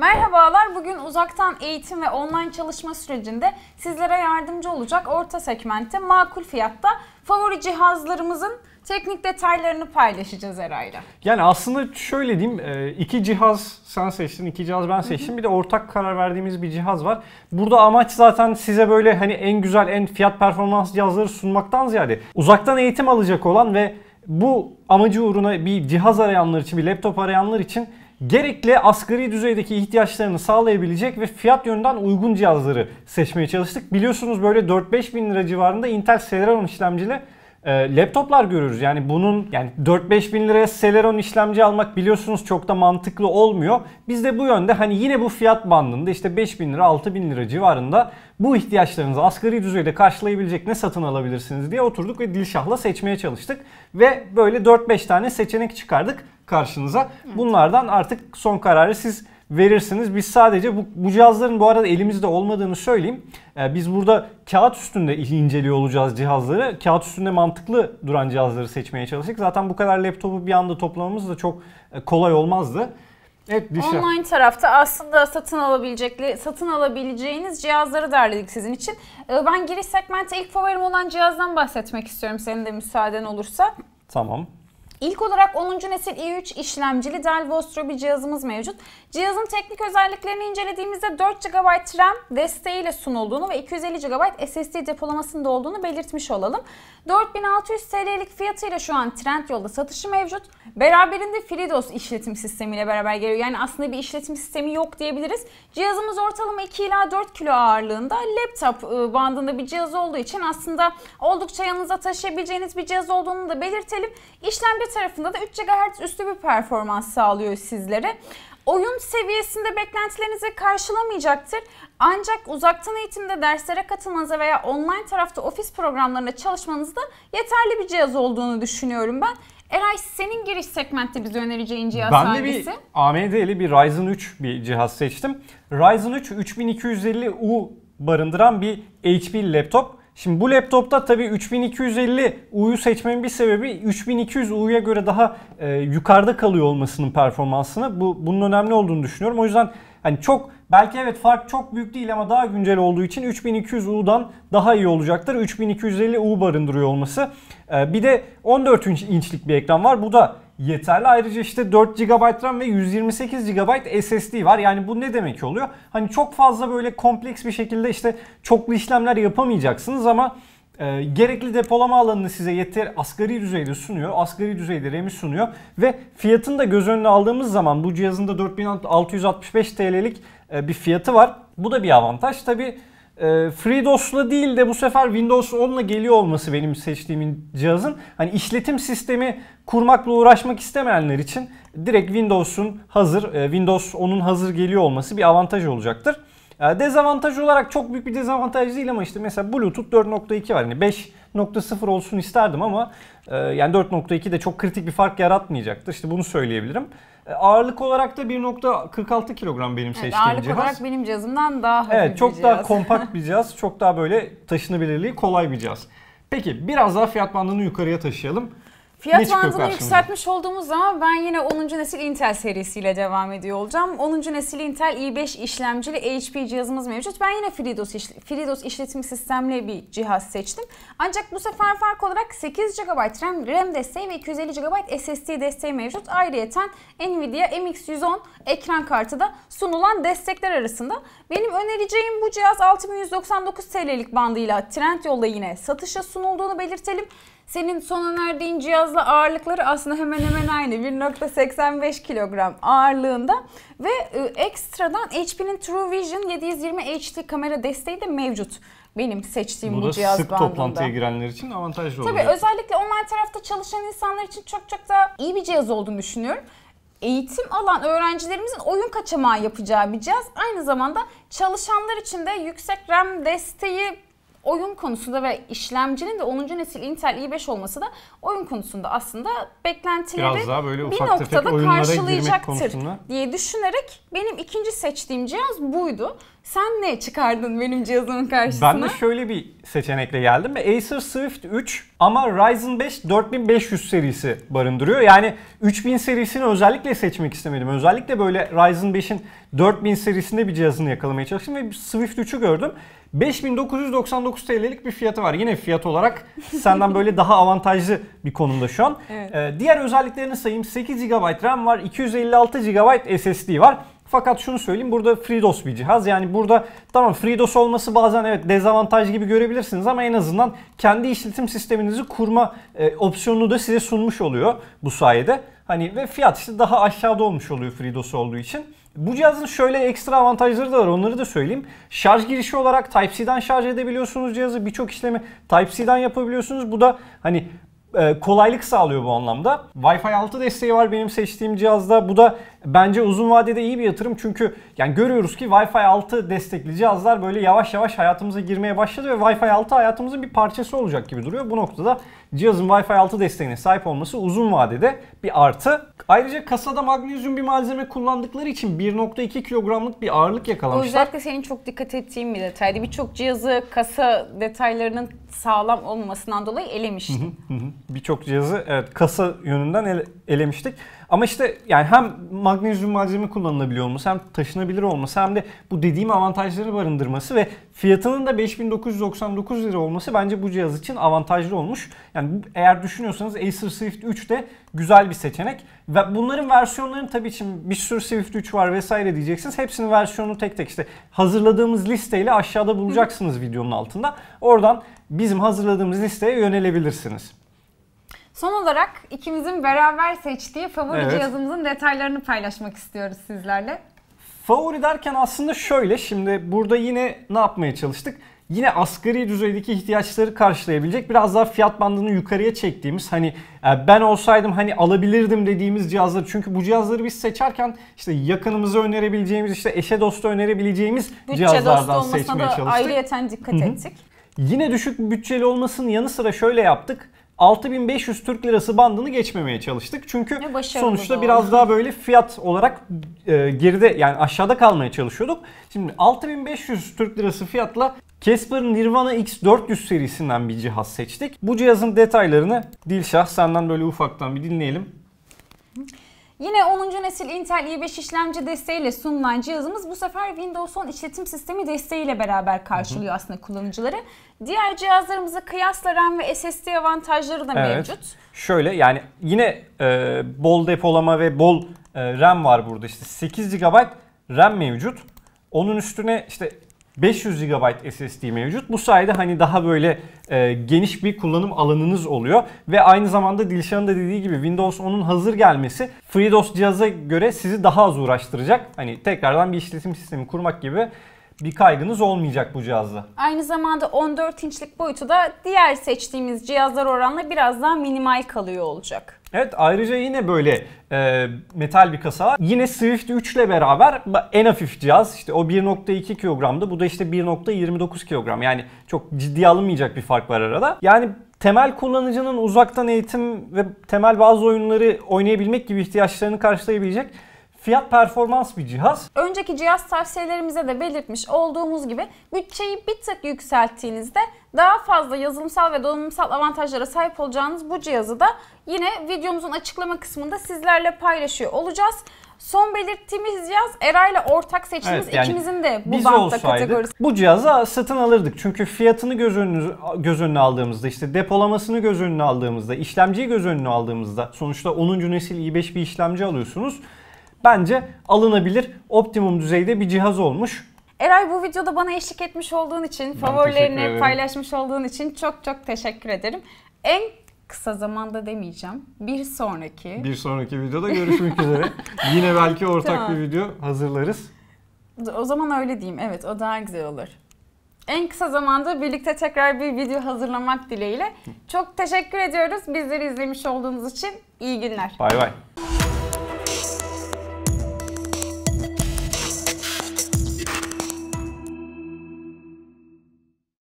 Merhabalar, bugün uzaktan eğitim ve online çalışma sürecinde sizlere yardımcı olacak orta segmentte makul fiyatta favori cihazlarımızın teknik detaylarını paylaşacağız Eray'la. Yani aslında şöyle diyeyim, e, iki cihaz sen seçtin, iki cihaz ben seçtim. Bir de ortak karar verdiğimiz bir cihaz var. Burada amaç zaten size böyle hani en güzel, en fiyat performans cihazları sunmaktan ziyade uzaktan eğitim alacak olan ve bu amacı uğruna bir cihaz arayanlar için, bir laptop arayanlar için gerekli asgari düzeydeki ihtiyaçlarını sağlayabilecek ve fiyat yönden uygun cihazları seçmeye çalıştık. Biliyorsunuz böyle 4-5 bin lira civarında Intel Celeron işlemcili e, laptoplar görürüz. Yani bunun yani 4-5 bin liraya Celeron işlemci almak biliyorsunuz çok da mantıklı olmuyor. Biz de bu yönde hani yine bu fiyat bandında işte 5 bin lira 6 bin lira civarında bu ihtiyaçlarınızı asgari düzeyde karşılayabilecek ne satın alabilirsiniz diye oturduk ve Dilşah'la seçmeye çalıştık. Ve böyle 4-5 tane seçenek çıkardık karşınıza. Bunlardan artık son kararı siz verirsiniz. Biz sadece bu, bu cihazların bu arada elimizde olmadığını söyleyeyim. Ee, biz burada kağıt üstünde inceliyor olacağız cihazları. Kağıt üstünde mantıklı duran cihazları seçmeye çalıştık. Zaten bu kadar laptopu bir anda toplamamız da çok e, kolay olmazdı. Evet, dişe. Online tarafta aslında satın alabilecekli, satın alabileceğiniz cihazları derledik sizin için. Ee, ben giriş segmente ilk favorim olan cihazdan bahsetmek istiyorum senin de müsaaden olursa. Tamam. İlk olarak 10. nesil i3 işlemcili Dell Vostro bir cihazımız mevcut. Cihazın teknik özelliklerini incelediğimizde 4 GB RAM desteğiyle sunulduğunu ve 250 GB SSD depolamasında olduğunu belirtmiş olalım. 4600 TL'lik fiyatıyla şu an trend yolda satışı mevcut. Beraberinde FreeDOS işletim sistemiyle beraber geliyor. Yani aslında bir işletim sistemi yok diyebiliriz. Cihazımız ortalama 2 ila 4 kilo ağırlığında laptop e, bandında bir cihaz olduğu için aslında oldukça yanınıza taşıyabileceğiniz bir cihaz olduğunu da belirtelim. İşlemci tarafında da 3 GHz üstü bir performans sağlıyor sizlere. Oyun seviyesinde beklentilerinizi karşılamayacaktır. Ancak uzaktan eğitimde derslere katılmanıza veya online tarafta ofis programlarına çalışmanızda yeterli bir cihaz olduğunu düşünüyorum ben. Eray senin giriş segmentte bize önereceğin cihaz ben hangisi? Ben de bir AMD'li bir Ryzen 3 bir cihaz seçtim. Ryzen 3 3250U barındıran bir HP laptop. Şimdi bu laptopta tabii 3250 U'yu seçmemin bir sebebi 3200 U'ya göre daha e, yukarıda kalıyor olmasının performansını. Bu bunun önemli olduğunu düşünüyorum. O yüzden hani çok belki evet fark çok büyük değil ama daha güncel olduğu için 3200 U'dan daha iyi olacaktır. 3250 U barındırıyor olması. E, bir de 14 inçlik bir ekran var. Bu da yeterli. Ayrıca işte 4 GB RAM ve 128 GB SSD var. Yani bu ne demek oluyor? Hani çok fazla böyle kompleks bir şekilde işte çoklu işlemler yapamayacaksınız ama e, gerekli depolama alanını size yeter asgari düzeyde sunuyor. Asgari düzeyde RAM'i sunuyor ve fiyatını da göz önüne aldığımız zaman bu cihazın da 4665 TL'lik e, bir fiyatı var. Bu da bir avantaj. Tabii e, ee, FreeDOS'la değil de bu sefer Windows 10'la geliyor olması benim seçtiğim cihazın. Hani işletim sistemi kurmakla uğraşmak istemeyenler için direkt Windows'un hazır, e, Windows 10'un hazır geliyor olması bir avantaj olacaktır. Ee, dezavantaj olarak çok büyük bir dezavantaj değil ama işte mesela Bluetooth 4.2 var. Hani 5.0 olsun isterdim ama e, yani 4.2 de çok kritik bir fark yaratmayacaktır. İşte bunu söyleyebilirim. E, ağırlık olarak da 1.46 kilogram benim seçtiğim evet, ağırlık cihaz. Ağırlık olarak benim cihazımdan daha hafif Evet çok daha cihaz. kompakt bir cihaz. Çok daha böyle taşınabilirliği kolay bir cihaz. Peki biraz daha fiyat bandını yukarıya taşıyalım. Fiyat ne bandını yükseltmiş olduğumuz zaman ben yine 10. nesil Intel serisiyle devam ediyor olacağım. 10. nesil Intel i5 işlemcili HP cihazımız mevcut. Ben yine FreeDOS, iş, FreeDOS işletim sistemli bir cihaz seçtim. Ancak bu sefer fark olarak 8 GB RAM, RAM desteği ve 250 GB SSD desteği mevcut. Ayrıca Nvidia MX110 ekran kartı da sunulan destekler arasında. Benim önereceğim bu cihaz 6199 TL'lik bandıyla Trendyol'da yine satışa sunulduğunu belirtelim. Senin son önerdiğin cihazla ağırlıkları aslında hemen hemen aynı. 1.85 kilogram ağırlığında ve ıı, ekstradan HP'nin True Vision 720 HD kamera desteği de mevcut benim seçtiğim bu, bu cihaz sık toplantıya girenler için avantajlı oluyor. Tabii özellikle online tarafta çalışan insanlar için çok çok da iyi bir cihaz olduğunu düşünüyorum. Eğitim alan öğrencilerimizin oyun kaçamağı yapacağı bir cihaz. Aynı zamanda çalışanlar için de yüksek RAM desteği oyun konusunda ve işlemcinin de 10. nesil Intel i5 olması da oyun konusunda aslında beklentileri Biraz daha böyle bir noktada karşılayacaktır diye düşünerek benim ikinci seçtiğim cihaz buydu. Sen ne çıkardın benim cihazımın karşısına? Ben de şöyle bir seçenekle geldim. Acer Swift 3 ama Ryzen 5 4500 serisi barındırıyor. Yani 3000 serisini özellikle seçmek istemedim. Özellikle böyle Ryzen 5'in 4000 serisinde bir cihazını yakalamaya çalıştım ve Swift 3'ü gördüm. 5999 TL'lik bir fiyatı var. Yine fiyat olarak senden böyle daha avantajlı bir konumda şu an. Evet. Ee, diğer özelliklerini sayayım. 8 GB RAM var, 256 GB SSD var. Fakat şunu söyleyeyim burada FreeDOS bir cihaz. Yani burada tamam FreeDOS olması bazen evet dezavantaj gibi görebilirsiniz ama en azından kendi işletim sisteminizi kurma e, opsiyonunu da size sunmuş oluyor bu sayede. Hani ve fiyat işte daha aşağıda olmuş oluyor FreeDOS olduğu için. Bu cihazın şöyle ekstra avantajları da var onları da söyleyeyim. Şarj girişi olarak Type-C'den şarj edebiliyorsunuz cihazı. Birçok işlemi Type-C'den yapabiliyorsunuz. Bu da hani e, kolaylık sağlıyor bu anlamda. Wi-Fi 6 desteği var benim seçtiğim cihazda. Bu da bence uzun vadede iyi bir yatırım. Çünkü yani görüyoruz ki Wi-Fi 6 destekli cihazlar böyle yavaş yavaş hayatımıza girmeye başladı ve Wi-Fi 6 hayatımızın bir parçası olacak gibi duruyor. Bu noktada cihazın Wi-Fi 6 desteğine sahip olması uzun vadede bir artı. Ayrıca kasada magnezyum bir malzeme kullandıkları için 1.2 kilogramlık bir ağırlık yakalamışlar. Özellikle senin çok dikkat ettiğin bir detaydı. Birçok cihazı kasa detaylarının sağlam olmasından dolayı elemiştik. Birçok cihazı evet kasa yönünden ele, elemiştik. Ama işte yani hem magnezyum malzeme kullanılabiliyor olması hem taşınabilir olması hem de bu dediğim avantajları barındırması ve fiyatının da 5999 lira olması bence bu cihaz için avantajlı olmuş. Yani eğer düşünüyorsanız Acer Swift 3 de güzel bir seçenek. Ve bunların versiyonlarının tabii için bir sürü Swift 3 var vesaire diyeceksiniz. Hepsinin versiyonunu tek tek işte hazırladığımız listeyle aşağıda bulacaksınız videonun altında. Oradan bizim hazırladığımız listeye yönelebilirsiniz. Son olarak ikimizin beraber seçtiği favori evet. cihazımızın detaylarını paylaşmak istiyoruz sizlerle. Favori derken aslında şöyle şimdi burada yine ne yapmaya çalıştık? Yine asgari düzeydeki ihtiyaçları karşılayabilecek biraz daha fiyat bandını yukarıya çektiğimiz hani e, ben olsaydım hani alabilirdim dediğimiz cihazları çünkü bu cihazları biz seçerken işte yakınımıza önerebileceğimiz işte eşe dosta önerebileceğimiz Bütçe cihazlardan seçmeye çalıştık. Bütçe dostu olmasına da ayrıyeten dikkat Hı-hı. ettik. Yine düşük bütçeli olmasının yanı sıra şöyle yaptık 6500 Türk lirası bandını geçmemeye çalıştık. Çünkü sonuçta biraz daha böyle fiyat olarak e, geride yani aşağıda kalmaya çalışıyorduk. Şimdi 6500 Türk lirası fiyatla Casper Nirvana X400 serisinden bir cihaz seçtik. Bu cihazın detaylarını Dilşah senden böyle ufaktan bir dinleyelim. Yine 10. nesil Intel i5 işlemci desteğiyle sunulan cihazımız bu sefer Windows 10 işletim sistemi desteğiyle beraber karşılıyor aslında kullanıcıları. Diğer cihazlarımıza kıyasla RAM ve SSD avantajları da evet. mevcut. Şöyle yani yine e, bol depolama ve bol e, RAM var burada işte 8 GB RAM mevcut. Onun üstüne işte 500 GB SSD mevcut. Bu sayede hani daha böyle e, geniş bir kullanım alanınız oluyor ve aynı zamanda Dilşan'ın da dediği gibi Windows 10'un hazır gelmesi FreeDOS cihaza göre sizi daha az uğraştıracak. Hani tekrardan bir işletim sistemi kurmak gibi bir kaygınız olmayacak bu cihazla. Aynı zamanda 14 inçlik boyutu da diğer seçtiğimiz cihazlar oranla biraz daha minimal kalıyor olacak. Evet ayrıca yine böyle e, metal bir kasa var. Yine Swift 3 ile beraber en hafif cihaz işte o 1.2 kilogramda bu da işte 1.29 kilogram. Yani çok ciddiye alınmayacak bir fark var arada. Yani temel kullanıcının uzaktan eğitim ve temel bazı oyunları oynayabilmek gibi ihtiyaçlarını karşılayabilecek fiyat performans bir cihaz. Önceki cihaz tavsiyelerimize de belirtmiş olduğumuz gibi bütçeyi bir tık yükselttiğinizde daha fazla yazılımsal ve donanımsal avantajlara sahip olacağınız bu cihazı da yine videomuzun açıklama kısmında sizlerle paylaşıyor olacağız. Son belirttiğimiz cihaz ERA ile ortak seçtiğimiz evet, yani ikimizin de bu bantta olsaydık, kategorisi. Bu cihazı satın alırdık. Çünkü fiyatını göz önüne, göz önüne aldığımızda, işte depolamasını göz önüne aldığımızda, işlemciyi göz önüne aldığımızda sonuçta 10. nesil i5 bir işlemci alıyorsunuz bence alınabilir optimum düzeyde bir cihaz olmuş. Eray bu videoda bana eşlik etmiş olduğun için, ben favorilerini paylaşmış olduğun için çok çok teşekkür ederim. En kısa zamanda demeyeceğim. Bir sonraki. Bir sonraki videoda görüşmek üzere. Yine belki ortak tamam. bir video hazırlarız. O zaman öyle diyeyim. Evet o daha güzel olur. En kısa zamanda birlikte tekrar bir video hazırlamak dileğiyle. Çok teşekkür ediyoruz. Bizleri izlemiş olduğunuz için iyi günler. Bay bay.